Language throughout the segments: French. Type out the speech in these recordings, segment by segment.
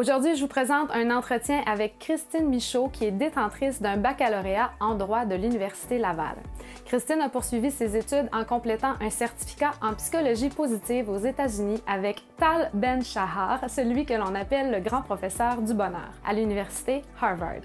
Aujourd'hui, je vous présente un entretien avec Christine Michaud, qui est détentrice d'un baccalauréat en droit de l'Université Laval. Christine a poursuivi ses études en complétant un certificat en psychologie positive aux États-Unis avec Tal Ben-Shahar, celui que l'on appelle le grand professeur du bonheur, à l'Université Harvard.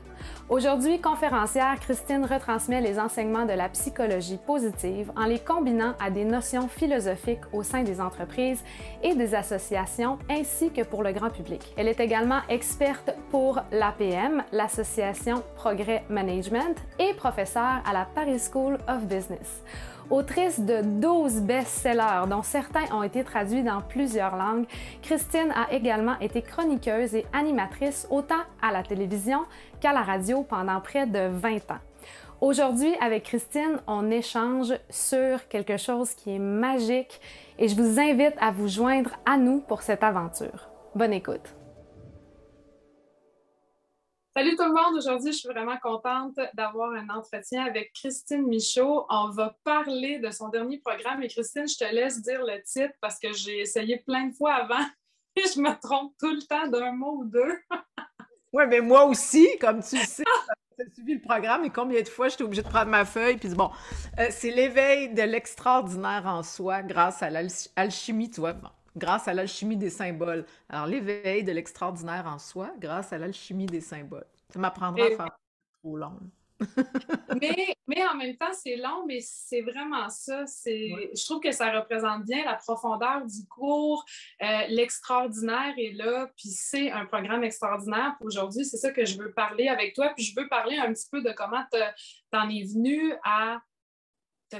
Aujourd'hui, conférencière, Christine retransmet les enseignements de la psychologie positive en les combinant à des notions philosophiques au sein des entreprises et des associations ainsi que pour le grand public. Elle est également experte pour l'APM, l'association Progrès Management, et professeure à la Paris School of Business. Autrice de 12 best-sellers, dont certains ont été traduits dans plusieurs langues, Christine a également été chroniqueuse et animatrice autant à la télévision qu'à la radio pendant près de 20 ans. Aujourd'hui, avec Christine, on échange sur quelque chose qui est magique et je vous invite à vous joindre à nous pour cette aventure. Bonne écoute. Salut tout le monde, aujourd'hui je suis vraiment contente d'avoir un entretien avec Christine Michaud. On va parler de son dernier programme et Christine, je te laisse dire le titre parce que j'ai essayé plein de fois avant et je me trompe tout le temps d'un mot ou deux. oui, mais moi aussi, comme tu sais. J'ai suivi le programme et combien de fois j'étais obligée de prendre ma feuille puis bon, euh, c'est l'éveil de l'extraordinaire en soi grâce à l'alchimie, tu vois grâce à l'alchimie des symboles. Alors, l'éveil de l'extraordinaire en soi, grâce à l'alchimie des symboles. Ça m'apprendra à faire trop long. mais, mais en même temps, c'est long, mais c'est vraiment ça. Je trouve que ça représente bien la profondeur du cours. Euh, l'extraordinaire est là, puis c'est un programme extraordinaire. Aujourd'hui, c'est ça que je veux parler avec toi. Puis je veux parler un petit peu de comment en es venu à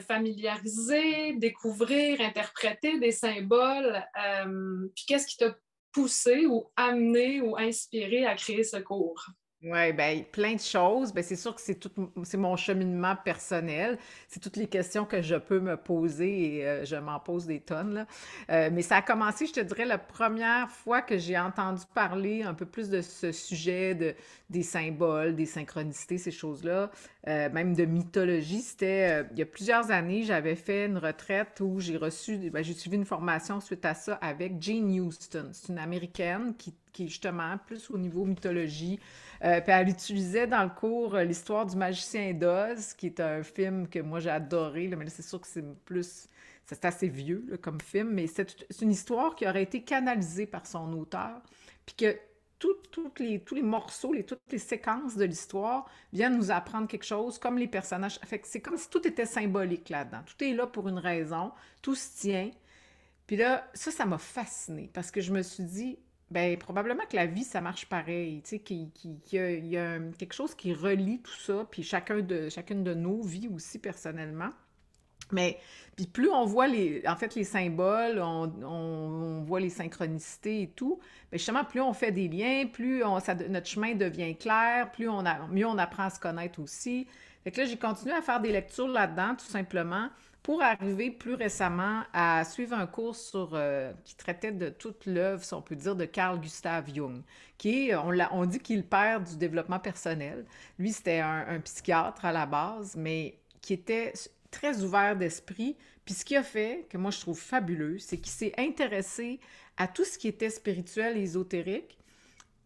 familiariser, découvrir, interpréter des symboles. Euh, puis qu'est-ce qui t'a poussé ou amené ou inspiré à créer ce cours? Oui, ben, plein de choses. Ben, c'est sûr que c'est tout, c'est mon cheminement personnel. C'est toutes les questions que je peux me poser et euh, je m'en pose des tonnes, là. Euh, mais ça a commencé, je te dirais, la première fois que j'ai entendu parler un peu plus de ce sujet de, des symboles, des synchronicités, ces choses-là, euh, même de mythologie. C'était il y a plusieurs années, j'avais fait une retraite où j'ai reçu, ben, j'ai suivi une formation suite à ça avec Jane Houston. C'est une Américaine qui qui est justement plus au niveau mythologie. Euh, puis elle utilisait dans le cours euh, l'histoire du magicien d'Oz, qui est un film que moi j'ai adoré, là, mais c'est sûr que c'est plus c'est assez vieux comme film, mais c'est une histoire qui aurait été canalisée par son auteur, puis que les, tous les morceaux, les, toutes les séquences de l'histoire viennent nous apprendre quelque chose, comme les personnages. c'est comme si tout était symbolique là-dedans. Tout est là pour une raison, tout se tient. Puis là, ça, ça m'a fascinée, parce que je me suis dit, ben, probablement que la vie, ça marche pareil. Tu sais, qu'il y, a quelque chose qui relie tout ça, puis chacun de, chacune de nos vies aussi personnellement. Mais puis plus on voit les, en fait les symboles, on, voit les synchronicités et tout, mais ben, justement, plus on fait des liens, plus notre chemin devient clair, plus on a, mieux on apprend à se connaître aussi. Fait là, j'ai continué à faire des lectures là-dedans, tout simplement, pour arriver plus récemment à suivre un cours sur, euh, qui traitait de toute l'œuvre, si on peut dire, de Carl Gustav Jung, qui est, on, on dit qu'il père du développement personnel. Lui, c'était un, psychiatre à la base, mais qui était très ouvert d'esprit. Puis ce qu'il a fait, que moi je trouve fabuleux, c'est qu'il s'est intéressé à tout ce qui était spirituel et ésotérique,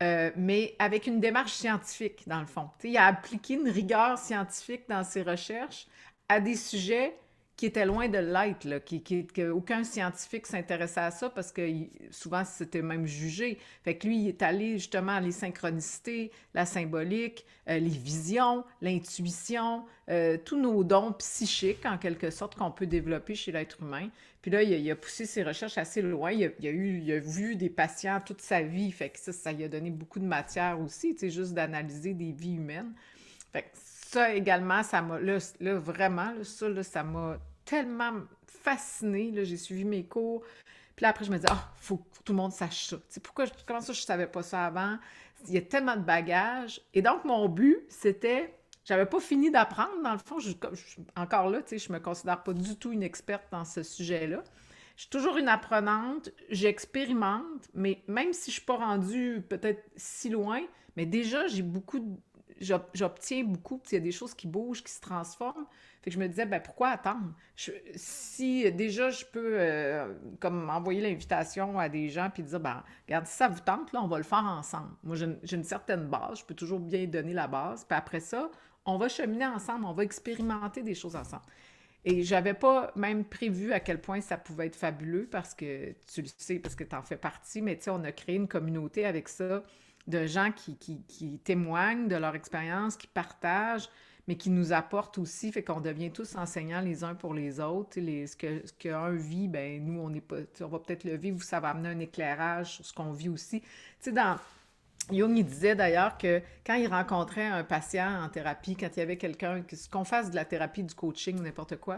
euh, mais avec une démarche scientifique, dans le fond. il a appliqué une rigueur scientifique dans ses recherches à des sujets qui était loin de l'être, qui, qui, qu'aucun scientifique s'intéressait à ça parce que souvent c'était même jugé. Fait que lui, il est allé justement à les synchronicités, la symbolique, euh, les visions, l'intuition, euh, tous nos dons psychiques en quelque sorte qu'on peut développer chez l'être humain. Puis là, il a, poussé ses recherches assez loin. Il a, eu, vu des patients toute sa vie. Fait que ça, ça lui a donné beaucoup de matière aussi, tu sais, juste d'analyser des vies humaines. Fait que ça également, ça m'a. Là, vraiment, ça, ça m'a tellement fascinée. J'ai suivi mes cours. Puis là, après, je me dis, ah, faut que tout le monde sache ça. sais, pourquoi, comment ça, je savais pas ça avant? Il y a tellement de bagages. Et donc, mon but, c'était, j'avais pas fini d'apprendre, dans le fond. Je, encore là, tu sais, je me considère pas du tout une experte dans ce sujet-là. Je suis toujours une apprenante, j'expérimente, mais même si je suis pas rendue peut-être si loin, mais déjà, j'ai beaucoup de j'obtiens beaucoup, il y a des choses qui bougent, qui se transforment. Fait je me disais, ben pourquoi attendre? si déjà je peux euh, comme envoyer l'invitation à des gens puis dire, ben regarde, si ça vous tente, là, on va le faire ensemble. Moi, j'ai une certaine base, je peux toujours bien donner la base. Puis après ça, on va cheminer ensemble, on va expérimenter des choses ensemble. Et j'avais pas même prévu à quel point ça pouvait être fabuleux parce que tu le sais, parce que tu en fais partie, mais tu sais, on a créé une communauté avec ça de gens qui, témoignent de leur expérience, qui partagent, mais qui nous apportent aussi, fait qu'on devient tous enseignants les uns pour les autres. ce qu'un vit, ben nous, on, est pas, on va peut-être le vivre, ça va amener un éclairage sur ce qu'on vit aussi. Tu sais, dans, Jung, il disait d'ailleurs que quand il rencontrait un patient en thérapie, quand il y avait quelqu'un, qu'on fasse de la thérapie, du coaching, n'importe quoi,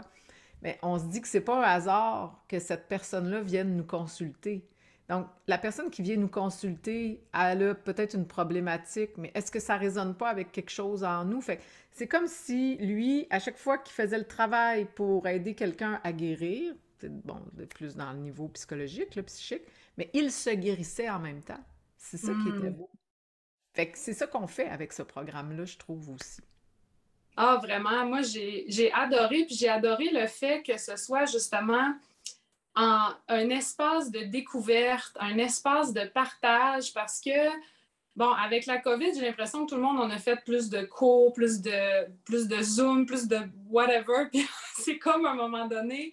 mais ben, on se dit que c'est pas un hasard que cette personne-là vienne nous consulter. Donc, la personne qui vient nous consulter, elle a peut-être une problématique, mais est-ce que ça résonne pas avec quelque chose en nous? Fait c'est comme si lui, à chaque fois qu'il faisait le travail pour aider quelqu'un à guérir, bon, plus dans le niveau psychologique, le psychique, mais il se guérissait en même temps. C'est ça qui était hmm. beau. Fait c'est ça qu'on fait avec ce programme-là, je trouve aussi. Ah, vraiment. Moi, j'ai adoré, puis j'ai adoré le fait que ce soit justement un espace de découverte, un espace de partage parce que, bon, avec la COVID, j'ai l'impression que tout le monde en a fait plus de cours, plus de, plus de Zoom, plus de whatever. Puis c'est comme à un moment donné,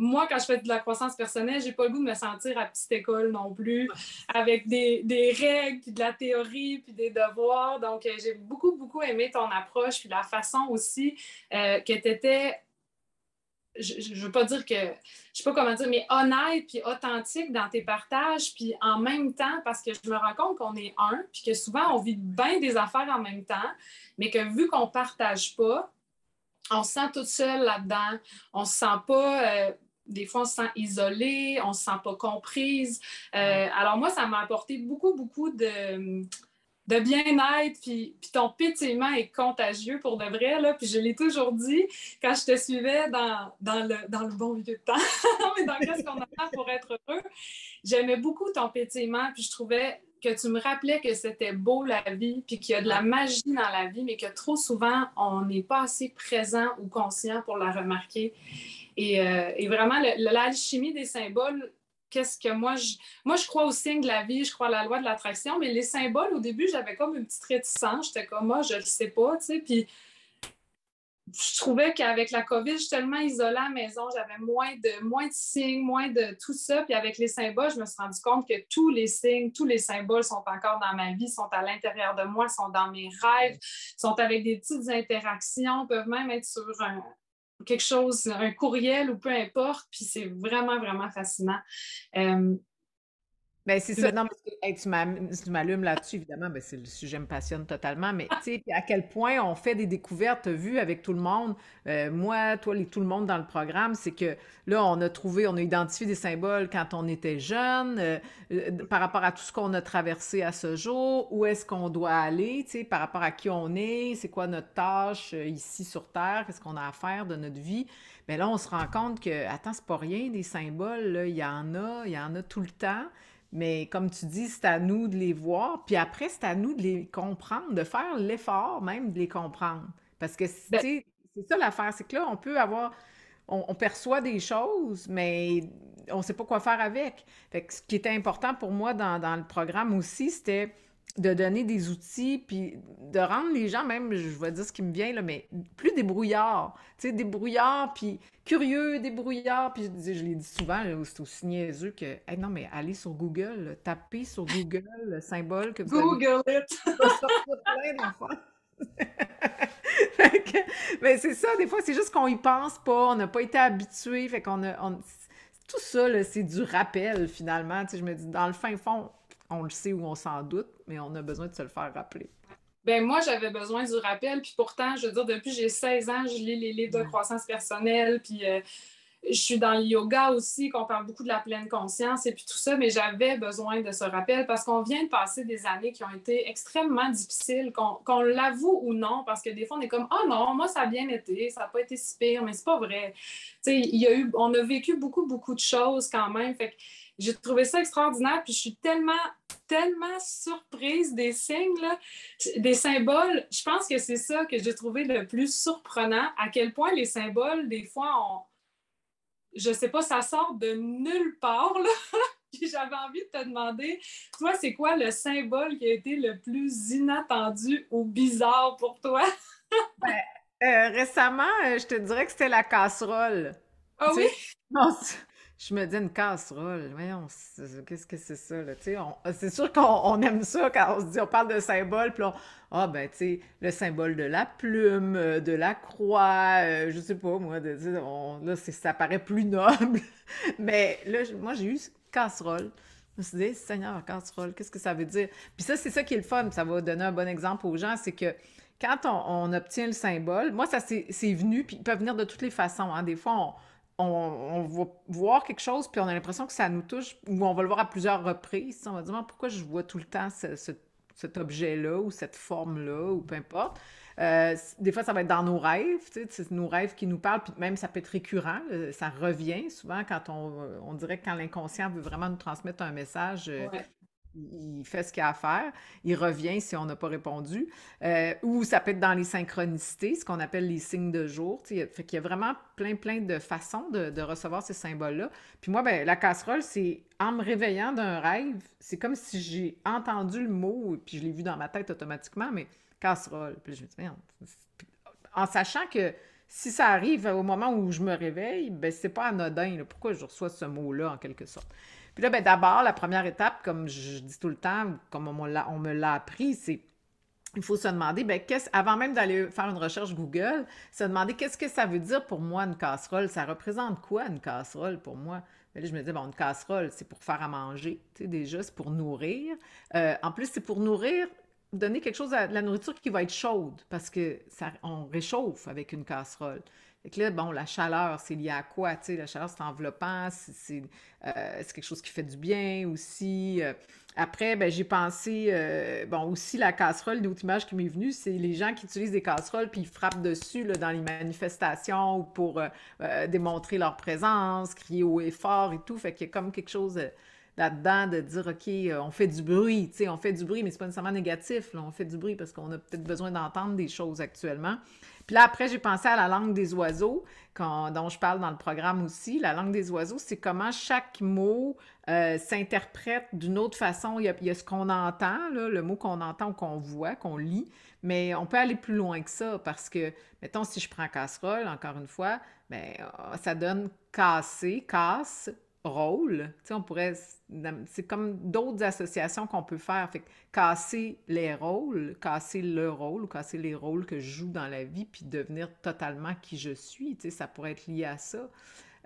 moi, quand je fais de la croissance personnelle, j'ai pas le goût de me sentir à petite école non plus, avec des, des règles, puis de la théorie, puis des devoirs. Donc, euh, j'ai beaucoup, beaucoup aimé ton approche, puis la façon aussi euh, que tu étais je ne veux pas dire que, je sais pas comment dire, mais honnête puis authentique dans tes partages, puis en même temps, parce que je me rends compte qu'on est un, puis que souvent on vit bien des affaires en même temps, mais que vu qu'on ne partage pas, on se sent toute seule là-dedans, on se sent pas. Euh, des fois, on se sent isolé, on se sent pas comprise. Euh, alors moi, ça m'a apporté beaucoup, beaucoup de, de bien-être, puis, ton pétillement est contagieux pour de vrai. Là, puis je l'ai toujours dit quand je te suivais dans, le, bon vieux temps, mais dans qu'est-ce qu'on attend pour être heureux. J'aimais beaucoup ton pétillement, puis je trouvais que tu me rappelais que c'était beau la vie, puis qu'il y a de la magie dans la vie, mais que trop souvent, on n'est pas assez présent ou conscient pour la remarquer. Et, euh, et vraiment, l'alchimie des symboles qu'est-ce que moi je, moi, je crois au signe de la vie, je crois à la loi de l'attraction, mais les symboles, au début, j'avais comme une petite réticence. J'étais comme, moi, ah, je le sais pas, tu sais. Puis, je trouvais qu'avec la COVID, je suis tellement isolée à la maison, j'avais moins de, moins de signes, moins de tout ça. Puis avec les symboles, je me suis rendu compte que tous les signes, tous les symboles sont encore dans ma vie, sont à l'intérieur de moi, sont dans mes rêves, sont avec des petites interactions, peuvent même être sur un, quelque chose, un courriel ou peu importe, puis c'est vraiment, vraiment fascinant. Euh, mais ben, c'est ça, non, mais tu m'allumes là-dessus, évidemment, mais ben, c'est le sujet me passionne totalement, mais tu sais, à quel point on fait des découvertes vues avec tout le monde. Euh, moi, toi, les, tout le monde dans le programme, c'est que là, on a trouvé, on a identifié des symboles quand on était jeune, euh, euh, par rapport à tout ce qu'on a traversé à ce jour, où est-ce qu'on doit aller, tu sais, par rapport à qui on est, c'est quoi notre tâche ici sur Terre, qu'est-ce qu'on a à faire de notre vie. Mais ben, là, on se rend compte que, attends, c'est pas rien, des symboles, il y en a, il y en a tout le temps. Mais comme tu dis, c'est à nous de les voir, puis après, c'est à nous de les comprendre, de faire l'effort même de les comprendre. Parce que ben c'est ça l'affaire, c'est que là, on peut avoir, on, perçoit des choses, mais on ne sait pas quoi faire avec. Fait ce qui était important pour moi dans, dans le programme aussi, c'était de donner des outils, puis de rendre les gens, même, je vais dire ce qui me vient, là, mais plus débrouillards. Tu sais, débrouillards, puis curieux, débrouillards. Puis je, je l'ai dit souvent, c'est aussi niaiseux que, hey, non, mais allez sur Google, taper tapez sur Google le symbole que vous Google avez... it! plein mais c'est ça, des fois, c'est juste qu'on y pense pas, on n'a pas été habitué, fait qu'on a... tout ça, c'est du rappel, finalement. Tu sais, je me dis, dans le fin fond, on le sait ou on s'en doute, mais on a besoin de se le faire rappeler. Ben moi, j'avais besoin du rappel, puis pourtant, je veux dire, depuis j'ai 16 ans, je lis les livres de croissance personnelle, puis euh, je suis dans le yoga aussi, qu'on parle beaucoup de la pleine conscience et puis tout ça, mais j'avais besoin de ce rappel parce qu'on vient de passer des années qui ont été extrêmement difficiles, qu'on l'avoue ou non, parce que des fois, on est comme, oh non, moi, ça a bien été, ça n'a pas été si pire, mais c'est pas vrai. Tu sais, on a vécu beaucoup, beaucoup de choses quand même, fait que j'ai trouvé ça extraordinaire, puis je suis tellement, tellement surprise des signes, des symboles. Je pense que c'est ça que j'ai trouvé le plus surprenant, à quel point les symboles, des fois, on... je sais pas, ça sort de nulle part, là. j'avais envie de te demander, toi, c'est quoi le symbole qui a été le plus inattendu ou bizarre pour toi? Ben, euh, récemment, euh, je te dirais que c'était la casserole. Ah oui? Non, je me dis une casserole. Voyons, qu'est-ce que c'est ça, là? Ah, c'est sûr qu'on aime ça quand on se dit, on parle de symbole, puis on. Ah, oh, ben, tu sais, le symbole de la plume, euh, de la croix, je euh, je sais pas, moi, de, on, là, ça paraît plus noble. Mais là, moi, j'ai eu casserole. Je me suis dit, Seigneur, casserole, qu'est-ce que ça veut dire? Puis ça, c'est ça qui est le fun. Ça va donner un bon exemple aux gens, c'est que quand on, obtient le symbole, moi, ça c'est venu, puis il peut venir de toutes les façons. Hein. Des fois, on, on, va voir quelque chose, puis on a l'impression que ça nous touche, ou on va le voir à plusieurs reprises. On va dire, ah, pourquoi je vois tout le temps cet objet-là ou cette forme-là, ou peu importe. Euh, des fois, ça va être dans nos rêves, c'est nos rêves qui nous parlent, puis même ça peut être récurrent, ça revient souvent quand on, dirait que quand l'inconscient veut vraiment nous transmettre un message, euh, il fait ce qu'il a à faire, il revient si on n'a pas répondu. Euh, ou ça peut être dans les synchronicités, ce qu'on appelle les signes de jour. Il Fait qu'il y a vraiment plein, plein de façons de, recevoir ces symboles-là. Puis moi, ben, la casserole, c'est en me réveillant d'un rêve, c'est comme si j'ai entendu le mot, puis je l'ai vu dans ma tête automatiquement, mais casserole. Puis je me dis, merde. En sachant que si ça arrive au moment où je me réveille, ben c'est pas anodin. Pourquoi je reçois ce mot-là en quelque sorte? Puis là, ben, d'abord, la première étape, comme je dis tout le temps, comme on, on me l'a appris, c'est il faut se demander, ben, qu'est-ce, avant même d'aller faire une recherche Google, se demander qu'est-ce que ça veut dire pour moi une casserole? Ça représente quoi une casserole pour moi? Ben, là, je me dis, bon, une casserole, c'est pour faire à manger, tu sais, déjà, c'est pour nourrir. Euh, en plus, c'est pour nourrir, donner quelque chose à la nourriture qui va être chaude, parce que on réchauffe avec une casserole bon, la chaleur, c'est lié à quoi? la chaleur, c'est enveloppant, euh, c'est quelque chose qui fait du bien aussi. Euh. après, ben, j'ai pensé, euh, bon, aussi la casserole, l'autre image qui m'est venue, c'est les gens qui utilisent des casseroles puis ils frappent dessus là, dans les manifestations pour démontrer leur présence, crier haut et fort et tout. Fait qu'il y a comme quelque chose là-dedans de dire, OK, euh, on fait du bruit, tu sais, on fait du bruit, mais c'est pas nécessairement négatif, là, on fait du bruit parce qu'on a peut-être besoin d'entendre des choses actuellement. Puis là, après, j'ai pensé à la langue des oiseaux, dont je parle dans le programme aussi. La langue des oiseaux, c'est comment chaque mot euh, s'interprète d'une autre façon. Il y a, ce qu'on entend, là, le mot qu'on entend qu'on voit, qu'on lit, mais on peut aller plus loin que ça parce que, mettons, si je prends casserole, encore une fois, bien, euh, ça donne casser, casse, rôle. Tu sais, on pourrait. C'est comme d'autres associations qu'on peut faire. Fait casser les rôles, casser le rôle, ou casser les rôles que je joue dans la vie, puis devenir totalement qui je suis. Tu sais, ça pourrait être lié à ça.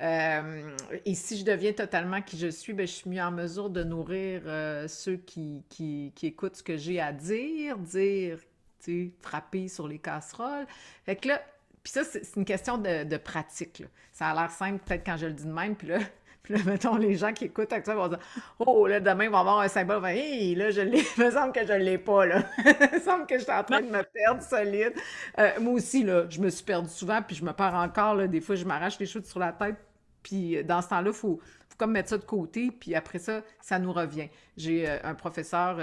Euh, et si je deviens totalement qui je suis, ben je suis mieux en mesure de nourrir euh, ceux qui, qui, écoutent ce que j'ai à dire, dire, tu sais, frapper sur les casseroles. Fait que là, puis ça, c'est une question de, de pratique. Ça a l'air simple peut-être quand je le dis de même, puis là, puis là, mettons, les gens qui écoutent actuellement vont dire Oh, là, demain, va vont avoir un symbole. Enfin, hey, là, je l'ai. Il me semble que je ne l'ai pas, là. me semble que je suis en train de me perdre solide. Euh, moi aussi, là, je me suis perdue souvent, puis je me perds encore, là. Des fois, je m'arrache les chutes sur la tête. Puis euh, dans ce temps-là, il faut, faut, comme mettre ça de côté, puis après ça, ça nous revient. J'ai euh, un professeur.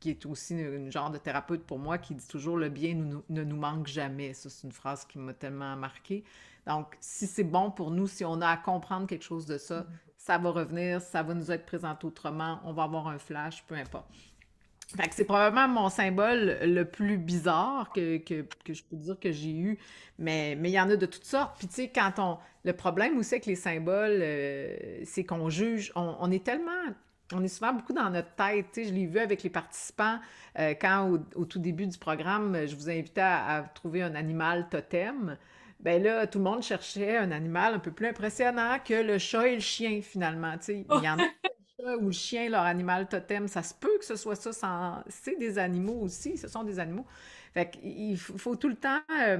qui est aussi une genre de thérapeute pour moi, qui dit toujours le bien ne nous manque jamais. Ça, c'est une phrase qui m'a tellement marquée. Donc, si c'est bon pour nous, si on a à comprendre quelque chose de ça, ça va revenir, ça va nous être présenté autrement, on va avoir un flash, peu importe. Fait que c'est probablement mon symbole le plus bizarre que, je peux dire que j'ai eu, mais il y en a de toutes sortes. Puis tu sais, quand on... Le problème aussi avec les symboles, euh, c'est qu'on juge, on, est tellement on est souvent beaucoup dans notre tête. je l'ai vu avec les participants euh, quand, au, tout début du programme, je vous invitais à trouver un animal totem ben là, tout le monde cherchait un animal un peu plus impressionnant que le chat et le chien, finalement. Il y en a le chat ou le chien, leur animal totem. Ça se peut que ce soit ça. C'est des animaux aussi. Ce sont des animaux. Fait il faut tout le temps euh,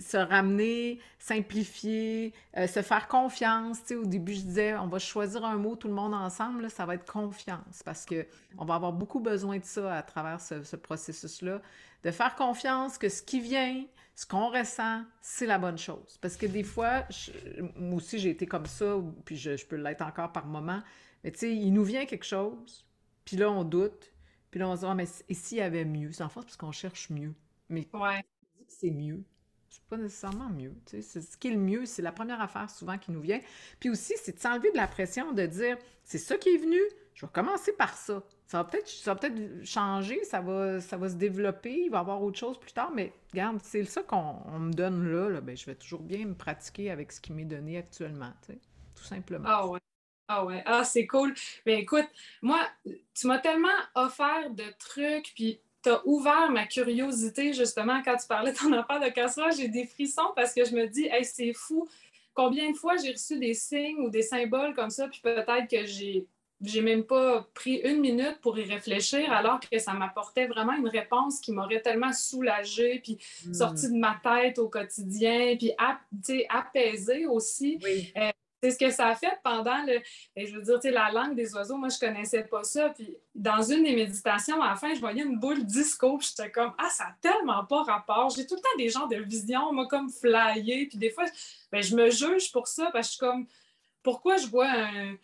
se ramener, simplifier, euh, se faire confiance. au début, je disais, on va choisir un mot tout le monde ensemble, ça va être confiance parce que on va avoir beaucoup besoin de ça à travers ce processus-là, de faire confiance que ce qui vient, ce qu'on ressent, c'est la bonne chose. Parce que des fois, moi aussi, j'ai été comme ça, puis je, peux l'être encore par moment, mais tu sais, il nous vient quelque chose, puis là, on doute, puis là, on se dit, ah, mais s'il y avait mieux? C'est en fait parce qu'on cherche mieux. Mais ouais. c'est mieux. C'est pas nécessairement mieux. Tu sais, ce qui est le mieux, c'est la première affaire souvent qui nous vient. Puis aussi, c'est de s'enlever de la pression de dire, c'est ça qui est venu, je vais commencer par ça. Ça va peut-être changer, ça va, ça va se développer, il va y avoir autre chose plus tard, mais regarde, c'est ça qu'on me donne là, ben, je vais toujours bien me pratiquer avec ce qui m'est donné actuellement, tout simplement. Ah ouais. Ah ouais, ah, c'est cool. Mais ben, écoute, moi, tu m'as tellement offert de trucs, puis tu as ouvert ma curiosité, justement, quand tu parlais de ton affaire de casserole, j'ai des frissons parce que je me dis, c'est fou, combien de fois j'ai reçu des signes ou des symboles comme ça, puis peut-être que j'ai j'ai même pas pris une minute pour y réfléchir, alors que ça m'apportait vraiment une réponse qui m'aurait tellement soulagée, puis hmm. sortie de ma tête au quotidien, puis apaisée aussi. Euh, c'est ce que ça a fait pendant le. Ben, je veux dire, la langue des oiseaux, moi, je connaissais pas ça. Puis dans une des méditations, à la fin, je voyais une boule disco. J'étais comme, ah, ça n'a tellement pas rapport. J'ai tout le temps des genres de visions, moi, comme flyer Puis des fois, ben, je me juge pour ça parce que je suis comme, pourquoi je vois un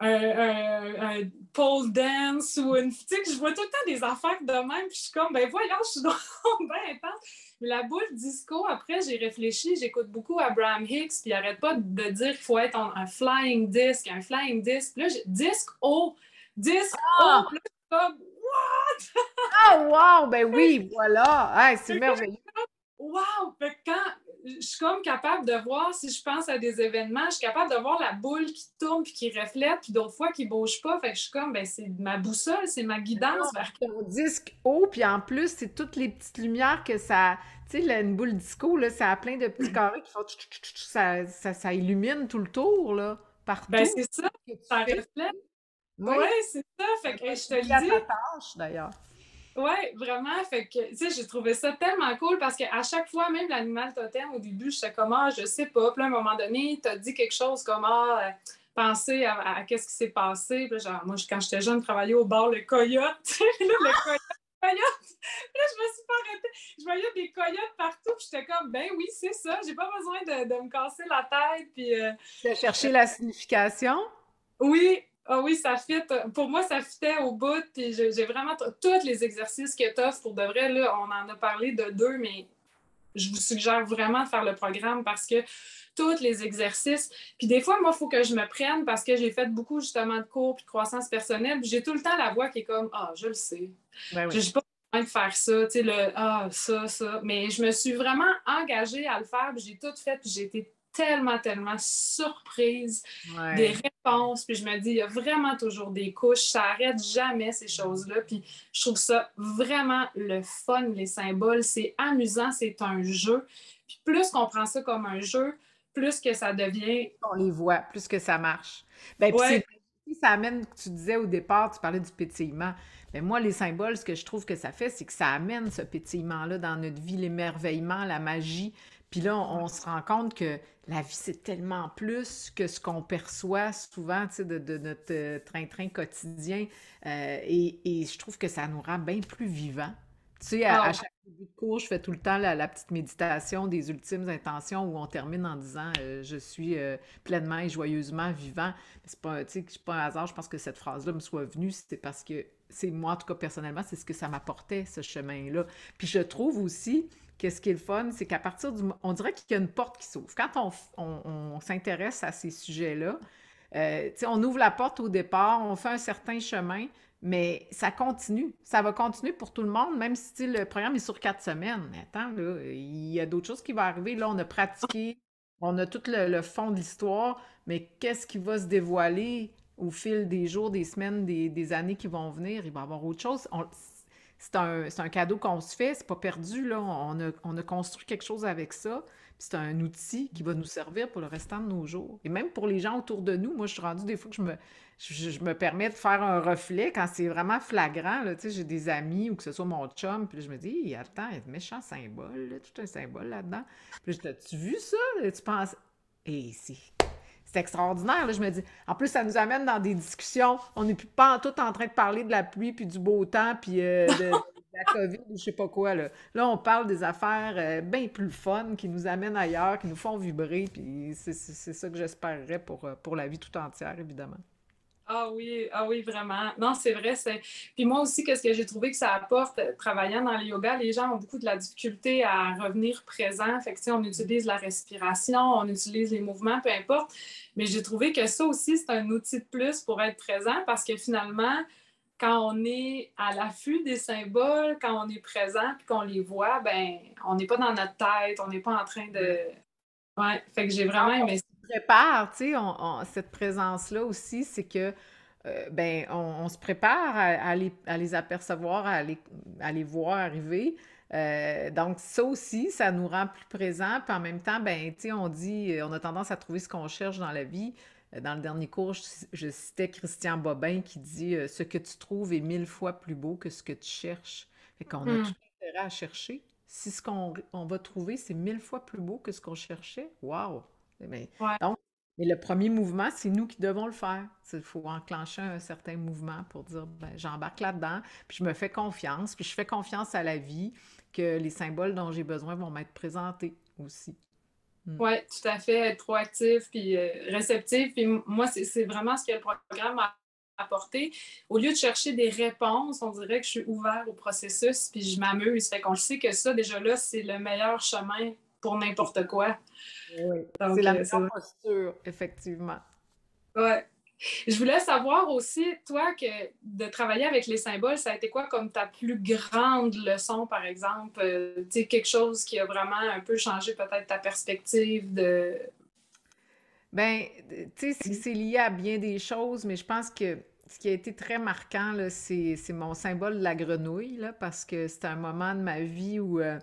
un, pole dance ou une. Tu sais, je vois tout le temps des affaires de même, puis je suis comme, ben voyons, je suis dans ben intense. Mais la boule disco, après, j'ai réfléchi, j'écoute beaucoup à Bram Hicks, puis il arrête pas de dire qu'il faut être un flying disc, un flying disc. là là, disque haut, disque ah! haut, comme, what? ah, wow, ben oui, voilà, c'est merveilleux. Wow! Quand, je suis comme capable de voir, si je pense à des événements, je suis capable de voir la boule qui tourne puis qui reflète, puis d'autres fois qui ne bouge pas. Fait que je suis comme, ben, c'est ma boussole, c'est ma guidance. Vers... le disque haut, puis en plus, c'est toutes les petites lumières que ça. Tu sais, une boule disco, là, ça a plein de petits carrés qui font. Ça, ça, ça illumine tout le tour, là, partout. Ben, c'est ça, ça reflète. Oui, c'est ça. Fait que je te le dis. d'ailleurs. Oui, vraiment. Fait que, tu sais, j'ai trouvé ça tellement cool parce qu'à chaque fois, même l'animal totem, au début, je sais comment, ah, je sais pas. Puis à un moment donné, tu dit quelque chose comment, ah, euh, penser à, qu'est-ce qui s'est passé. moi, quand j'étais jeune, je travaillais au bord le ah! coyote. le coyote. là, je me suis pas arrêtée. Je voyais des coyotes partout. J'étais comme, ben oui, c'est ça. J'ai pas besoin de, me casser la tête. Puis. Euh, de chercher euh, la signification. Oui, ah oui, ça fit. Pour moi, ça fitait au bout. Puis j'ai vraiment tous les exercices que tu offres pour de vrai. Là, on en a parlé de deux, mais je vous suggère vraiment de faire le programme parce que tous les exercices. Puis des fois, moi, il faut que je me prenne parce que j'ai fait beaucoup justement de cours puis de croissance personnelle. j'ai tout le temps la voix qui est comme Ah, je le sais. Ben je n'ai pas besoin de faire ça, tu sais, le Ah, ça, ça. Mais je me suis vraiment engagée à le faire. j'ai tout fait. Puis j'ai été tellement, tellement surprise des réponses. Puis je me dis, il y a vraiment toujours des couches. Ça n'arrête jamais ces choses-là. Puis je trouve ça vraiment le fun, les symboles. C'est amusant, c'est un jeu. Puis plus qu'on prend ça comme un jeu, plus que ça devient. On les voit, plus que ça marche. Ben, ouais. ça amène, tu disais au départ, tu parlais du pétillement. Mais ben, moi, les symboles, ce que je trouve que ça fait, c'est que ça amène ce pétillement-là dans notre vie, l'émerveillement, la magie. Puis là, on, se rend compte que la vie, c'est tellement plus que ce qu'on perçoit souvent de, notre euh, train-train quotidien. Euh, et, je trouve que ça nous rend bien plus vivants. Tu sais, à, ah chaque cours, je fais tout le temps la, petite méditation des ultimes intentions où on termine en disant euh, Je suis pleinement et joyeusement vivant. C'est pas, pas un hasard, je pense que cette phrase-là me soit venue, C'est parce que c'est moi, en tout cas personnellement, c'est ce que ça m'apportait, ce chemin-là. Puis je trouve aussi quest ce qui est le fun, c'est qu'à partir du... On dirait qu'il y a une porte qui s'ouvre. Quand on, s'intéresse à ces sujets-là, euh, on ouvre la porte au départ, on fait un certain chemin, mais ça continue. Ça va continuer pour tout le monde, même si le programme est sur quatre semaines. attends, il y a d'autres choses qui vont arriver. Là, on a pratiqué, on a tout le, fond de l'histoire, mais qu'est-ce qui va se dévoiler au fil des jours, des semaines, des, années qui vont venir? Il va y avoir autre chose c'est un, cadeau qu'on se fait, c'est pas perdu, là. On a, construit quelque chose avec ça, c'est un outil qui va nous servir pour le restant de nos jours. Et même pour les gens autour de nous, moi, je suis rendue des fois que je me, je, me permets de faire un reflet quand c'est vraiment flagrant, là. j'ai des amis ou que ce soit mon chum, puis je me dis, attends, il y a de méchant symbole, tout un symbole là-dedans. Puis là, as-tu vu ça? et tu penses, et ici. C'est extraordinaire. Là, je me dis, en plus, ça nous amène dans des discussions. On n'est plus pas tout en train de parler de la pluie, puis du beau temps, puis euh, de, la COVID ou je sais pas quoi. Là, là on parle des affaires euh, bien plus fun qui nous amènent ailleurs, qui nous font vibrer. Puis c'est ça que j'espérerais pour, euh, pour la vie tout entière, évidemment. Ah oui, ah oui, vraiment. Non, c'est vrai. C'est... Puis moi aussi, qu'est-ce que j'ai trouvé que ça apporte, euh, travaillant dans le yoga, les gens ont beaucoup de la difficulté à revenir présent. Fait que, on utilise la respiration, on utilise les mouvements, peu importe. Mais j'ai trouvé que ça aussi, c'est un outil de plus pour être présent parce que finalement, quand on est à l'affût des symboles, quand on est présent et qu'on les voit, ben on n'est pas dans notre tête, on n'est pas en train de, oui, fait que j'ai vraiment aimé On se prépare, tu sais, cette présence-là aussi, c'est que euh, ben, on, se prépare à, les, à les, apercevoir, à les, à les voir arriver. Euh, donc, ça aussi, ça nous rend plus présents. Puis en même temps, ben, on dit, euh, on a tendance à trouver ce qu'on cherche dans la vie. Dans le dernier cours, je, citais Christian Bobin qui dit Ce que tu trouves est mille fois plus beau que ce que tu cherches. Fait qu'on a hmm. tout intérêt à chercher si ce qu'on va trouver, c'est mille fois plus beau que ce qu'on cherchait, waouh! Mais, Donc, le premier mouvement, c'est nous qui devons le faire. Il faut enclencher un certain mouvement pour dire ben, j'embarque là-dedans, puis je me fais confiance, puis je fais confiance à la vie que les symboles dont j'ai besoin vont m'être présentés aussi. Hmm. Oui, tout à fait, être proactif, puis euh, réceptif. Puis moi, c'est vraiment ce que le programme m'a apporter. Au lieu de chercher des réponses, on dirait que je suis ouvert au processus, puis je m'amuse. Fait qu'on le sait que ça, déjà là, c'est le meilleur chemin pour n'importe quoi. Oui, c'est la euh, meilleure posture, effectivement. Oui. Je voulais savoir aussi, toi, que de travailler avec les symboles, ça a été quoi comme ta plus grande leçon, par exemple? Euh, tu sais, quelque chose qui a vraiment un peu changé peut-être ta perspective de... Ben, tu sais, c'est lié à bien des choses, mais je pense que ce qui a été très marquant, c'est mon symbole de la grenouille, parce que c'était un moment de ma vie où euh,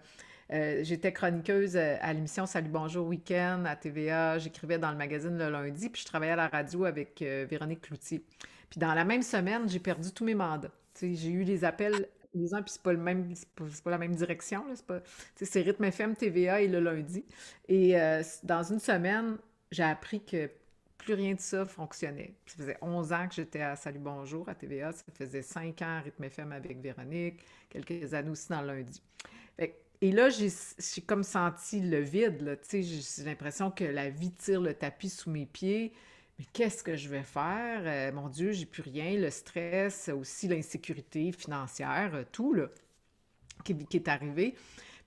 euh, j'étais chroniqueuse euh, à l'émission Salut Bonjour Week-end à TVA, j'écrivais dans le magazine le lundi, puis je travaillais à la radio avec Véronique Cloutier. Puis dans la même semaine, j'ai perdu tous mes mandats. J'ai eu les appels les uns, puis c'est pas, le même, pas, pas la même direction, c'est Rythme FM, TVA et le lundi. Et dans une semaine, j'ai appris que plus rien de ça fonctionnait. Ça faisait 11 ans que j'étais à Salut Bonjour à TVA, ça faisait 5 ans à Rythme FM avec Véronique, quelques années aussi dans lundi. et là, j'ai comme senti le vide, j'ai l'impression que la vie tire le tapis sous mes pieds. Mais qu'est-ce que je vais faire? Euh, mon Dieu, j'ai plus rien, le stress, aussi l'insécurité financière, euh, tout là, qui, qui est arrivé.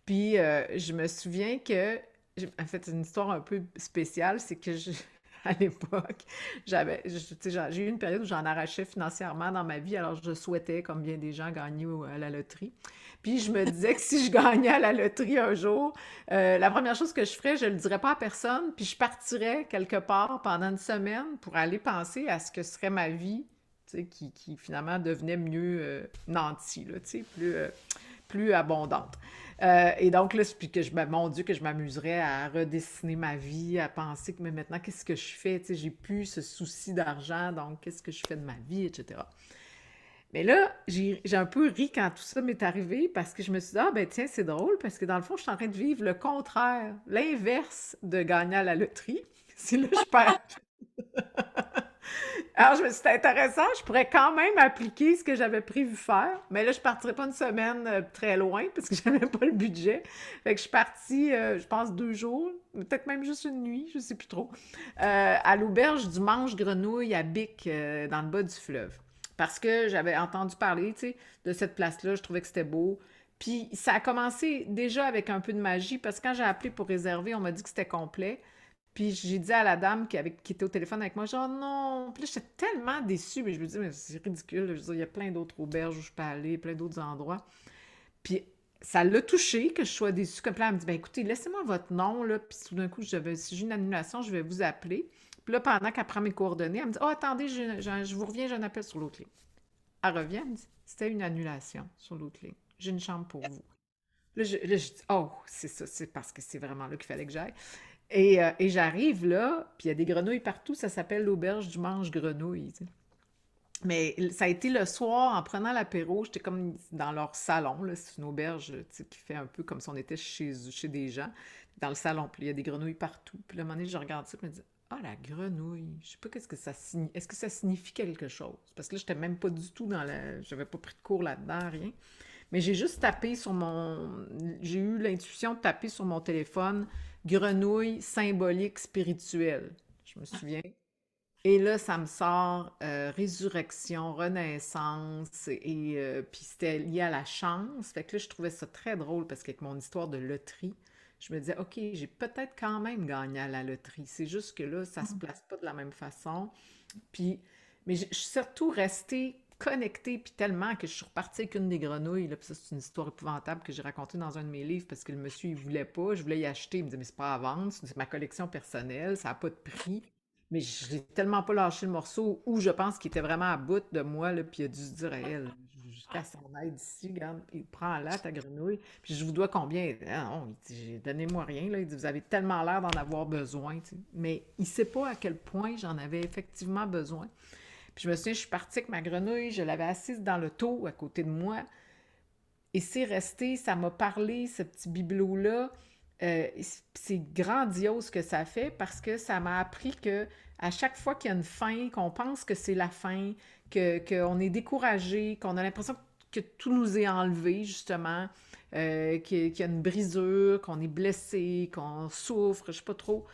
Puis euh, je me souviens que en fait, une histoire un peu spéciale, c'est que je, à l'époque. J'avais, j'ai eu une période où j'en arrachais financièrement dans ma vie, alors je souhaitais, comme bien des gens, gagner à euh, la loterie. Puis je me disais que si je gagnais à la loterie un jour, euh, la première chose que je ferais, je ne le dirais pas à personne, puis je partirais quelque part pendant une semaine pour aller penser à ce que serait ma vie, qui, qui, finalement devenait mieux euh, nantie, plus, plus abondante. Euh, et donc, là, puis que je, mon Dieu, que je m'amuserais à redessiner ma vie, à penser que, maintenant, qu'est-ce que je fais? Tu sais, j'ai plus ce souci d'argent, donc qu'est-ce que je fais de ma vie, etc. Mais là, j'ai un peu ri quand tout ça m'est arrivé parce que je me suis dit, ah ben tiens, c'est drôle parce que dans le fond, je suis en train de vivre le contraire, l'inverse de gagner à la loterie. C'est là, je perds. Alors, je me suis dit, intéressant, je pourrais quand même appliquer ce que j'avais prévu faire, mais là, je ne partirais pas une semaine euh, très loin parce que je n'avais pas le budget. Fait que je suis partie, euh, je pense, deux jours, peut-être même juste une nuit, je ne sais plus trop, euh, à l'auberge du Manche-Grenouille à Bic, dans le bas du fleuve. Parce que j'avais entendu parler, tu sais, de cette place-là, je trouvais que c'était beau. Puis ça a commencé déjà avec un peu de magie parce que quand j'ai appelé pour réserver, on m'a dit que c'était complet. Puis j'ai dit à la dame qui, était au téléphone avec moi, genre non. Puis là, j'étais tellement déçue. Mais je me dis, mais c'est ridicule. Je veux il y a plein d'autres auberges où je peux aller, plein d'autres endroits. Puis ça l'a touché que je sois déçue. Comme là, elle me dit, ben écoutez, laissez-moi votre nom. Là. Puis tout d'un coup, si j'ai une annulation, je vais vous appeler. Puis là, pendant qu'elle prend mes coordonnées, elle me dit, oh, attendez, je, vous reviens, j'en appelle sur l'autre ligne. Elle revient, elle me dit, c'était une annulation sur l'autre ligne. J'ai une chambre pour vous. Là, je, dis, oh, c'est ça, c'est parce que c'est vraiment là qu'il fallait que j'aille. Euh, et, j'arrive là, puis il y a des grenouilles partout, ça s'appelle l'auberge du manche grenouille Mais ça a été le soir, en prenant l'apéro, j'étais comme dans leur salon, c'est une auberge qui fait un peu comme si on était chez, chez des gens, dans le salon, puis il y a des grenouilles partout. Puis à un moment donné, je regarde ça, et je me dis « Ah, la grenouille! » Je sais pas ce que ça signifie. Est-ce que ça signifie quelque chose? Parce que là, j'étais même pas du tout dans la... J'avais pas pris de cours là-dedans, rien. Mais j'ai juste tapé sur mon... J'ai eu l'intuition de taper sur mon téléphone « grenouille symbolique spirituelle. Je me souviens. Et là, ça me sort euh, résurrection, renaissance, et euh, puis c'était lié à la chance. Fait que là, je trouvais ça très drôle parce qu'avec mon histoire de loterie, je me disais, OK, j'ai peut-être quand même gagné à la loterie. C'est juste que là, ça se mm. place pas de la même façon. Puis, mais je suis surtout restée connectée, puis tellement que je suis repartie avec une des grenouilles. puis ça, c'est une histoire épouvantable que j'ai racontée dans un de mes livres parce que le monsieur, il voulait pas. Je voulais y acheter. Il me dit, mais c'est pas à vendre, c'est ma collection personnelle, ça n'a pas de prix. Mais je n'ai tellement pas lâché le morceau où je pense qu'il était vraiment à bout de moi, le puis il a dû se dire à elle, jusqu'à son aide ici, regarde, il prend là ta grenouille, puis je vous dois combien? non, il dit, donnez-moi rien, là. Il dit, vous avez tellement l'air d'en avoir besoin, Mais il sait pas à quel point j'en avais effectivement besoin je me souviens, je suis partie avec ma grenouille, je l'avais assise dans le taux à côté de moi. Et c'est resté, ça m'a parlé, ce petit bibelot-là. Euh, c'est grandiose ce que ça fait parce que ça m'a appris que à chaque fois qu'il y a une fin, qu'on pense que c'est la fin, qu'on est découragé, qu'on a l'impression que tout nous est enlevé, justement, euh, qu'il y a une brisure, qu'on est blessé, qu'on souffre, je sais pas trop,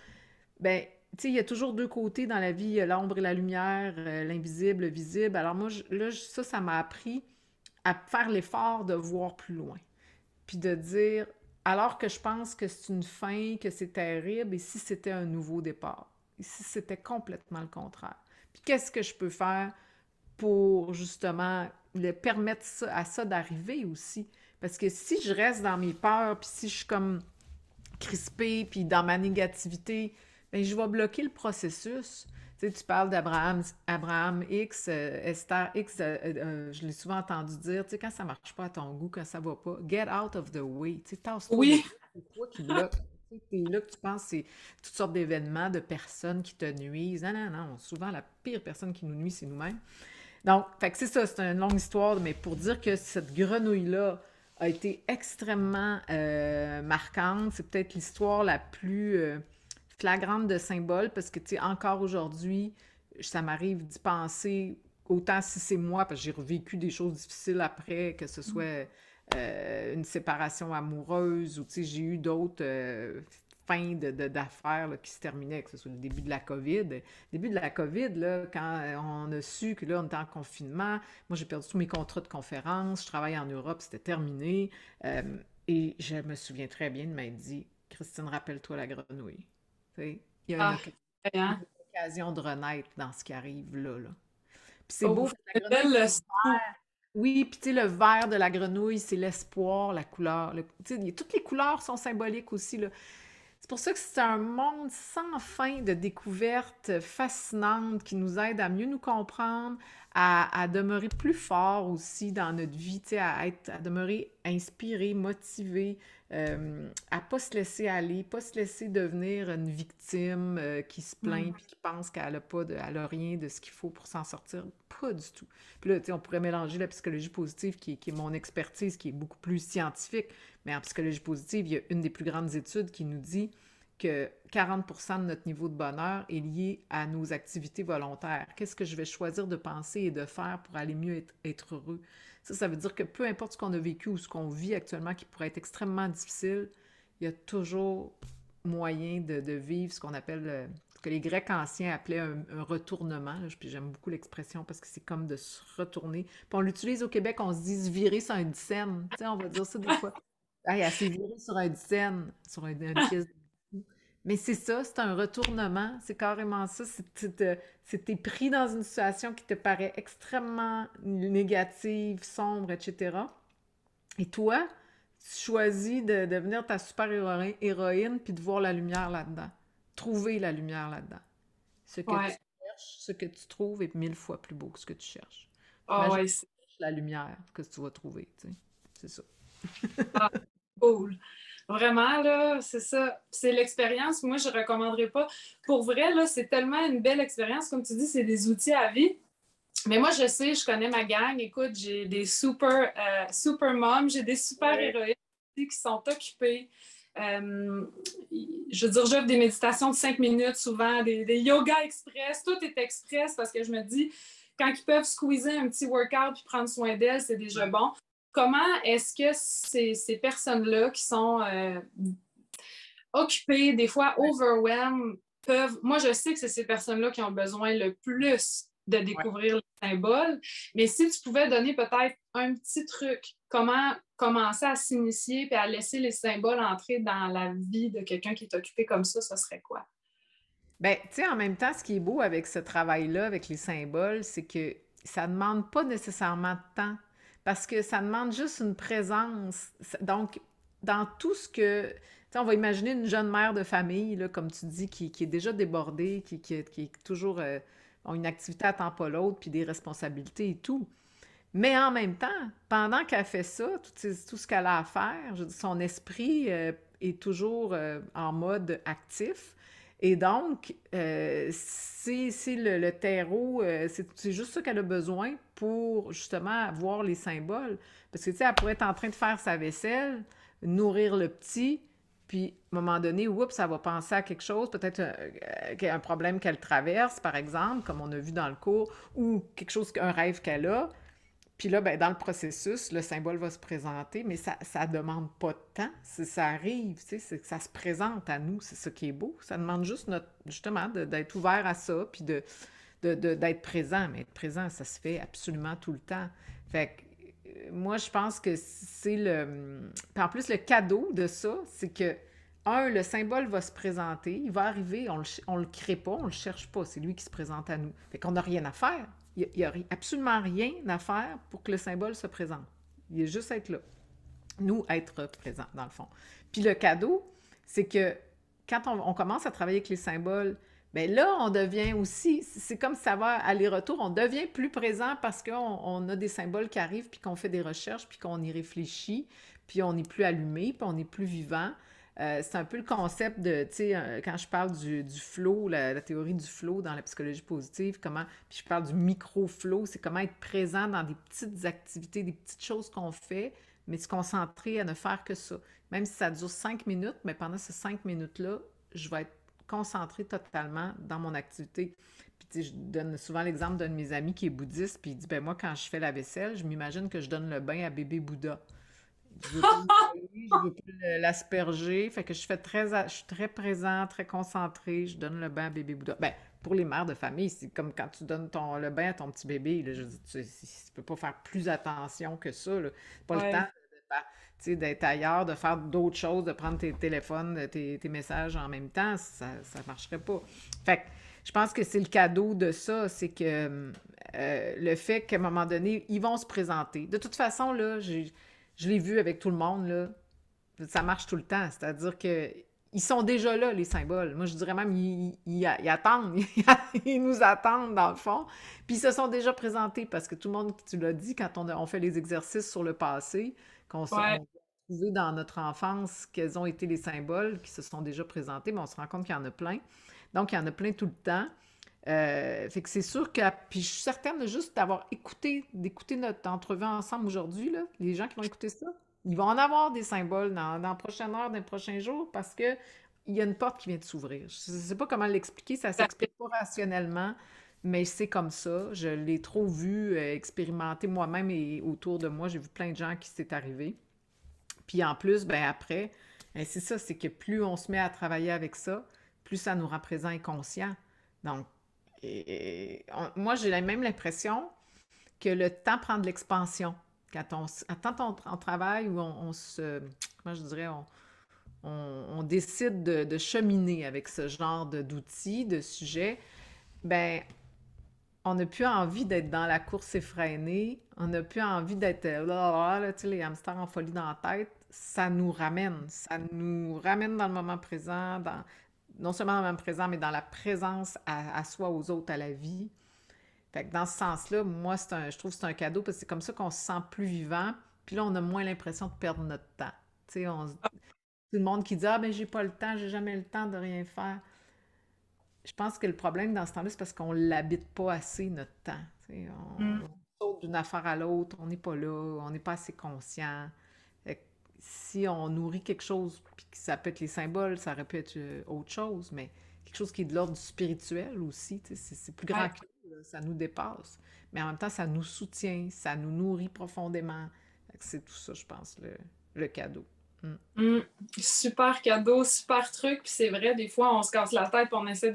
ben il y a toujours deux côtés dans la vie, l'ombre et la lumière, euh, l'invisible, le visible. Alors moi, là, ça, ça m'a appris à faire l'effort de voir plus loin. Puis de dire, alors que je pense que c'est une fin, que c'est terrible, et si c'était un nouveau départ? Et si c'était complètement le contraire? Puis qu'est-ce que je peux faire pour justement le permettre à ça d'arriver aussi? Parce que si je reste dans mes peurs, puis si je suis comme crispée, puis dans ma négativité, mais ben, je vais bloquer le processus. Tu, parles d'Abraham Abraham X, euh, Esther X, euh, euh, je l'ai souvent entendu dire, quand ça ne marche pas à ton goût, quand ça ne va pas, get out of the way. Tu Oui. C'est toi qui bloques. C'est là que tu penses c'est toutes sortes d'événements, de personnes qui te nuisent. Non, non, non. Souvent, la pire personne qui nous nuit, c'est nous-mêmes. Donc, c'est ça, c'est une longue histoire, mais pour dire que cette grenouille-là a été extrêmement marquante, c'est peut-être l'histoire la plus flagrante de symbole, parce que, tu sais, encore aujourd'hui, ça m'arrive d'y penser autant si c'est moi, parce que j'ai revécu des choses difficiles après, que ce soit euh, une séparation amoureuse ou, tu sais, j'ai eu d'autres euh, fins d'affaires qui se terminaient, que ce soit le début de la COVID. début de la COVID, là, quand euh, on a su que là, on était en confinement, moi, j'ai perdu tous mes contrats de conférence, je travaillais en Europe, c'était terminé. et je me souviens très bien de m'être dit, Christine, rappelle-toi la grenouille. Ah, hein? Il y a une, occasion, de renaître dans ce qui arrive là. là. Puis c'est oh, beau. Le... Oui, puis le vert de la grenouille, c'est l'espoir, la couleur. Toutes les couleurs sont symboliques aussi. Là. C'est pour ça que c'est un monde sans fin de découvertes fascinantes qui nous aide à mieux nous comprendre, à, demeurer plus fort aussi dans notre vie, à, être, à demeurer inspiré, motivé, euh, à pas se laisser aller, pas se laisser devenir une victime euh, qui se plaint mm. puis qui pense qu'elle a pas elle a rien de ce qu'il faut pour s'en sortir, pas du tout. Puis là, tu sais, on pourrait mélanger la psychologie positive qui, est mon expertise, qui est beaucoup plus scientifique, mais en psychologie positive, il y a une des plus grandes études qui nous dit que 40% de notre niveau de bonheur est lié à nos activités volontaires. Qu'est-ce que je vais choisir de penser et de faire pour aller mieux être heureux? Ça, veut dire que peu importe ce qu'on a vécu ou ce qu'on vit actuellement qui pourrait être extrêmement difficile, il y a toujours moyen de, vivre ce qu'on appelle, euh, ce que les Grecs anciens appelaient un, retournement. Puis j'aime beaucoup l'expression parce que c'est comme de se retourner. on l'utilise au Québec, on se dit se virer sur un dizaine. on va dire ça des fois. Ah, elle s'est sur un dizaine, sur Mais c'est ça, c'est un retournement, c'est carrément ça. C'est es pris dans une situation qui te paraît extrêmement négative, sombre, etc. Et toi, tu choisis de devenir ta super-héroïne puis de voir la lumière là-dedans. Trouver la lumière là-dedans. Ce que tu cherches, ce que tu trouves est mille fois plus beau que ce que tu cherches. Ah la lumière que tu vas trouver, tu sais. C'est ça. ah, cool. Vraiment, là, c'est ça. C'est l'expérience. Moi, je ne recommanderais pas. Pour vrai, là, c'est tellement une belle expérience. Comme tu dis, c'est des outils à vie. Mais moi, je sais, je connais ma gang. Écoute, j'ai des super, euh, super moms, j'ai des super héroïques qui sont occupés. Euh, je veux dire, j'offre des méditations de cinq minutes souvent, des, des, yoga express. Tout est express parce que je me dis, quand ils peuvent squeezer un petit workout puis prendre soin d'elles, c'est déjà bon comment est-ce que ces, personnes-là qui sont euh, occupées, des fois overwhelmed, peuvent. Moi, je sais que c'est ces personnes-là qui ont besoin le plus de découvrir le symbole, mais si tu pouvais donner peut-être un petit truc, comment commencer à s'initier et à laisser les symboles entrer dans la vie de quelqu'un qui est occupé comme ça, ce serait quoi? Bien, tu sais, en même temps, ce qui est beau avec ce travail-là, avec les symboles, c'est que ça ne demande pas nécessairement de temps parce que ça demande juste une présence. Donc, dans tout ce que... on va imaginer une jeune mère de famille, comme tu dis, qui, est déjà débordée, qui, est toujours... Euh, une activité à temps pas l'autre, puis des responsabilités et tout. Mais en même temps, pendant qu'elle fait ça, tout, ce qu'elle a à faire, son esprit euh, est toujours euh, en mode actif. Et donc, euh, si c'est le, terreau, euh, c'est juste ça qu'elle a besoin pour justement voir les symboles. Parce que, tu sais, elle pourrait être en train de faire sa vaisselle, nourrir le petit, puis à un moment donné, oups, ça va penser à quelque chose, peut-être euh, un, problème qu'elle traverse, par exemple, comme on a vu dans le cours, ou quelque chose, un rêve qu'elle a. Puis là, ben, dans le processus, le symbole va se présenter, mais ça ne demande pas de temps. Ça arrive, c'est que ça se présente à nous, c'est ce qui est beau. Ça demande juste notre, justement d'être ouvert à ça, puis de, d'être présent. Mais être présent, ça se fait absolument tout le temps. Fait que, euh, moi, je pense que c'est le. Puis en plus, le cadeau de ça, c'est que, un, le symbole va se présenter, il va arriver, on ne le, on le crée pas, on ne le cherche pas, c'est lui qui se présente à nous. Fait qu'on n'a rien à faire. Il n'y a, absolument rien à faire pour que le symbole se présente. Il est juste être là. Nous, être présents, dans le fond. Puis le cadeau, c'est que quand on, commence à travailler avec les symboles, bien là, on devient aussi, c'est comme ça va aller-retour, on devient plus présent parce qu'on a des symboles qui arrivent, puis qu'on fait des recherches, puis qu'on y réfléchit, puis on est plus allumé, puis on est plus vivant. Euh, c'est un peu le concept de, tu sais, euh, quand je parle du, du flow, la, théorie du flow dans la psychologie positive, comment, puis je parle du micro-flow, c'est comment être présent dans des petites activités, des petites choses qu'on fait, mais se concentrer à ne faire que ça. Même si ça dure cinq minutes, mais pendant ces cinq minutes-là, je vais être concentré totalement dans mon activité. Puis, tu sais, je donne souvent l'exemple d'un de mes amis qui est bouddhiste, puis il dit, ben moi, quand je fais la vaisselle, je m'imagine que je donne le bain à bébé Bouddha. je ne veux l'asperger. Fait que je fais très, je suis très présent, très concentré Je donne le bain à bébé Bouddha. Ben, pour les mères de famille, c'est comme quand tu donnes ton, le bain à ton petit bébé. tu, ne peux pas faire plus attention que ça. Là. Pas le temps d'être ailleurs, de faire d'autres choses, de prendre tes téléphones, tes, messages en même temps, ça ne marcherait pas. Fait je pense que c'est le cadeau de ça, c'est que euh, le fait qu'à un moment donné, ils vont se présenter. De toute façon, là, je l'ai vu avec tout le monde, là, ça marche tout le temps. C'est-à-dire que ils sont déjà là, les symboles. Moi, je dirais même, qu'ils attendent, ils nous attendent dans le fond. Puis ils se sont déjà présentés parce que tout le monde, tu l'as dit, quand on, fait les exercices sur le passé, qu'on on s'est trouvé dans notre enfance, quels ont été les symboles qui se sont déjà présentés, mais on se rend compte qu'il y en a plein. Donc, il y en a plein tout le temps. Euh, fait que c'est sûr que, puis je suis certaine juste d'avoir écouté, d'écouter notre entrevue ensemble aujourd'hui, les gens qui vont écouter ça, il va en avoir des symboles dans, la prochaine heure, dans les prochains jours, parce que il y a une porte qui vient de s'ouvrir. Je ne sais pas comment l'expliquer, ça ne s'explique pas rationnellement, mais c'est comme ça. Je l'ai trop vu, euh, expérimenter moi-même et autour de moi. J'ai vu plein de gens qui s'est arrivé. Puis en plus, ben après, ben, c'est ça, c'est que plus on se met à travailler avec ça, plus ça nous rend présent et Donc, moi, j'ai même l'impression que le temps prend de l'expansion quand on, on, travaille ou on, se, moi je dirais, on, on décide de, cheminer avec ce genre d'outils, de, sujets, ben on n'a plus envie d'être dans la course effrénée, on n'a plus envie d'être euh, les hamsters en folie dans la tête. Ça nous ramène, ça nous ramène dans le moment présent, non seulement dans le moment présent, mais dans la présence à soi, aux autres, à la vie. Fait dans ce sens-là, moi, un, je trouve que c'est un cadeau parce que c'est comme ça qu'on se sent plus vivant. Puis là, on a moins l'impression de perdre notre temps. Tu sais, ah. Tout le monde qui dit Ah, ben, j'ai pas le temps, j'ai jamais le temps de rien faire. Je pense que le problème dans ce temps-là, c'est parce qu'on l'habite pas assez, notre temps. Hmm. on... saute d'une affaire à l'autre, on n'est pas là, on n'est pas assez conscient. Si on nourrit quelque chose, puis que ça peut être les symboles, ça aurait être euh, autre chose, mais quelque chose qui est de l'ordre du spirituel aussi, c'est plus grand que ça nous dépasse. Mais en même temps, ça nous soutient, ça nous nourrit profondément. C'est tout ça, je pense, le, cadeau. Mm. Mm. Super cadeau, super truc. Puis c'est vrai, des fois, on se casse la tête et on essaie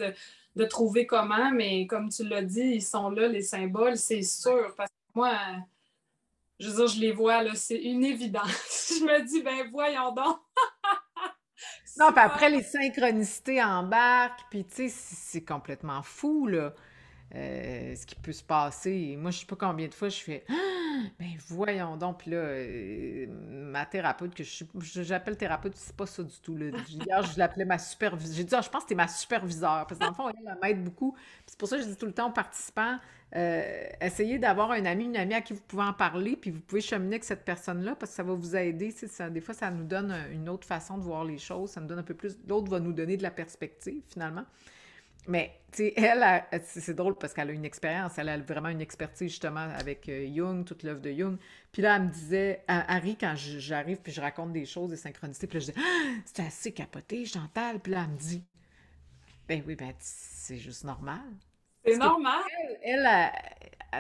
de, trouver comment, mais comme tu l'as dit, ils sont là, les symboles, c'est sûr. Parce que moi, je veux dire, je les vois, là, c'est une évidence. je me dis, ben voyons donc. non, puis après, les synchronicités embarquent, puis tu sais, c'est complètement fou, là. Euh, ce qui peut se passer. moi, je ne sais pas combien de fois je fais ah, ben, voyons donc. là, euh, ma thérapeute, que je, j'appelle thérapeute, c'est pas ça du tout. Là. Hier, je l'appelais ma superviseur. J'ai dit ah, je pense que c'était ma superviseur. Parce que dans le fond, elle m'aide beaucoup. c'est pour ça que je dis tout le temps aux participants euh, essayez d'avoir un ami, une amie à qui vous pouvez en parler, puis vous pouvez cheminer avec cette personne-là parce que ça va vous aider. des fois, ça nous donne une autre façon de voir les choses, ça nous donne un peu plus. L'autre va nous donner de la perspective, finalement. Mais tu sais, elle c'est drôle parce qu'elle a une expérience, elle a vraiment une expertise justement avec euh, Jung, toute l'œuvre de Jung. Puis là, elle me disait, Harry, quand j'arrive, puis je raconte des choses, des synchronicités, puis là, je dis, ah, c'est assez capoté, Chantal. Puis là, elle me dit, ben oui, ben c'est juste normal. C'est normal. Elle, a,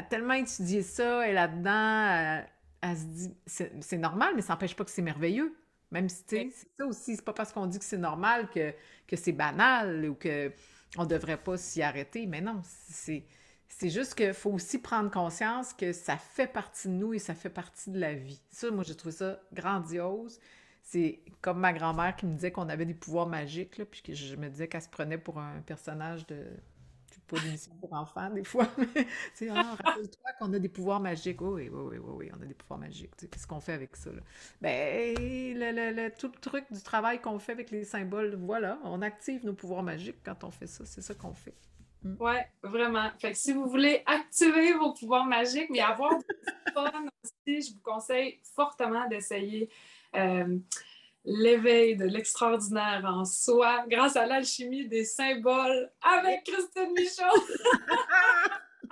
tellement étudié ça, et là-dedans, elle, se dit, c'est normal, mais ça n'empêche pas que c'est merveilleux. Même si, tu sais, c'est ça aussi, c'est pas parce qu'on dit que c'est normal que, que c'est banal ou que on ne devrait pas s'y arrêter, mais non, c'est... C'est juste qu'il faut aussi prendre conscience que ça fait partie de nous et ça fait partie de la vie. Ça, moi, j'ai trouvé ça grandiose. C'est comme ma grand-mère qui me disait qu'on avait des pouvoirs magiques, là, puis que je me disais qu'elle se prenait pour un personnage de, pour enfants, des fois. Ah, on qu'on a des pouvoirs magiques. oui, oui, oui, oui, on a des pouvoirs magiques. Qu'est-ce qu'on fait avec ça? Là? Ben, le, tout le truc du travail qu'on fait avec les symboles, voilà, on active nos pouvoirs magiques quand on fait ça. C'est ça qu'on fait. Mm. ouais Oui, vraiment. Fait si vous voulez activer vos pouvoirs magiques, mais avoir du fun aussi, je vous conseille fortement d'essayer. Euh, l'éveil de l'extraordinaire en soi grâce à l'alchimie des symboles avec Christine Michaud.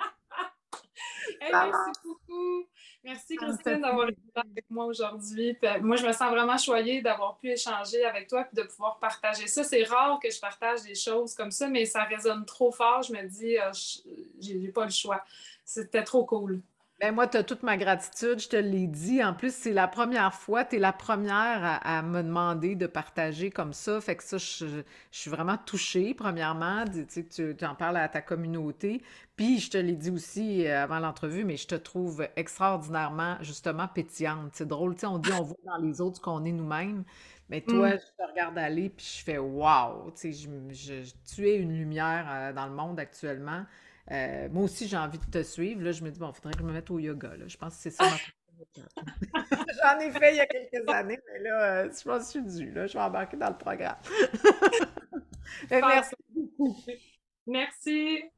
merci beaucoup. Merci Christine d'avoir été avec moi aujourd'hui. Moi, je me sens vraiment choyée d'avoir pu échanger avec toi et de pouvoir partager ça. C'est rare que je partage des choses comme ça, mais ça résonne trop fort. Je me dis, euh, j'ai pas le choix. C'était trop cool. Ben moi, tu as toute ma gratitude, je te l'ai dit. En plus, c'est la première fois, tu es la première à, me demander de partager comme ça. Fait que ça, je, suis vraiment touchée, premièrement. Tu, tu, en parles à ta communauté. Puis, je te l'ai dit aussi euh, avant l'entrevue, mais je te trouve extraordinairement, justement, pétillante. C'est drôle, tu sais, on dit, on voit dans les autres ce qu'on est nous-mêmes. Mais toi, mm. je te regarde aller, puis je fais « wow ». tu es une lumière euh, dans le monde actuellement. Euh, moi aussi, j'ai envie de te suivre. Là, je me dis, bon, il faudrait que je me mette au yoga. Là. Je pense que c'est ça. J'en ai fait il y a quelques années, mais là, euh, je pense que suis due. Là. Je vais embarquer dans le programme. Ben, merci beaucoup. Merci.